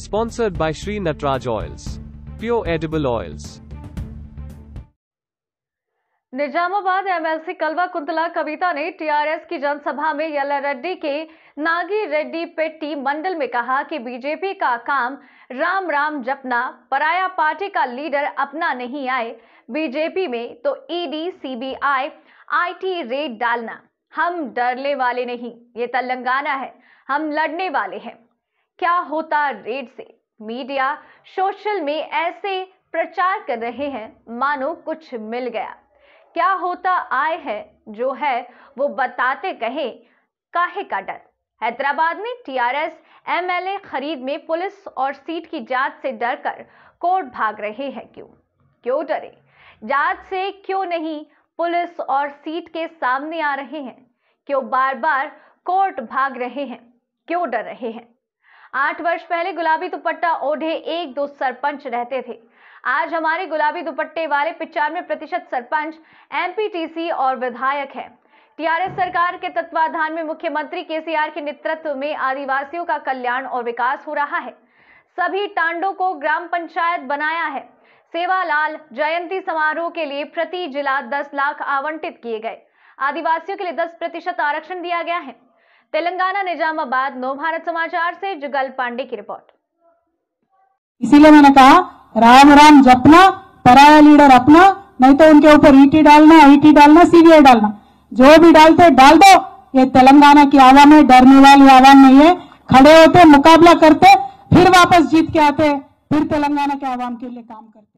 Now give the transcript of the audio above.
Sponsored by Sri Natraj Oils. Pure Edible Oils. Nizamabad MLC Kalvakuntla Kavitha ने TRS की जनसभा में यल रेड्डी के नागी रेड्डी पेट्टी मंडल में कहा कि बीजेपी का काम राम राम जपना पराया पार्टी का लीडर अपना नहीं आए बीजेपी में तो ईडी सीबीआई आईटी रेड डालना हम डरने वाले नहीं ये तेलंगाना है हम लड़ने वाले हैं क्या होता रेड से मीडिया सोशल में ऐसे प्रचार कर रहे हैं मानो कुछ मिल गया क्या होता आय है जो है वो बताते कहे काहे का डर हैदराबाद में टीआरएस एमएलए खरीद में पुलिस और सीट की जांच से डरकर कोर्ट भाग रहे हैं क्यों क्यों डरे जांच से क्यों नहीं पुलिस और सीट के सामने आ रहे हैं क्यों बार बार कोर्ट भाग रहे हैं क्यों डर रहे हैं आठ वर्ष पहले गुलाबी दुपट्टा ओढ़े एक दो सरपंच रहते थे आज हमारे गुलाबी दुपट्टे वाले पिचानवे प्रतिशत सरपंच एमपीटीसी और विधायक हैं टीआरएस सरकार के तत्वाधान में मुख्यमंत्री केसीआर के नेतृत्व में आदिवासियों का कल्याण और विकास हो रहा है सभी टांडों को ग्राम पंचायत बनाया है सेवालाल जयंती समारोह के लिए प्रति जिला 10 लाख आवंटित किए गए आदिवासियों के लिए 10 प्रतिशत आरक्षण दिया गया है तेलंगाना निजामाबाद नव भारत समाचार से जुगल पांडे की रिपोर्ट इसीलिए मैंने कहा राम राम जपना पराया लीडर अपना नहीं तो उनके ऊपर ईटी e डालना ईटी e डालना सीबीआई डालना जो भी डालते डाल दो ये तेलंगाना की आवाम है डरने वाली आवाम नहीं है खड़े होते मुकाबला करते फिर वापस जीत के आते फिर तेलंगाना के आवाम के लिए काम करते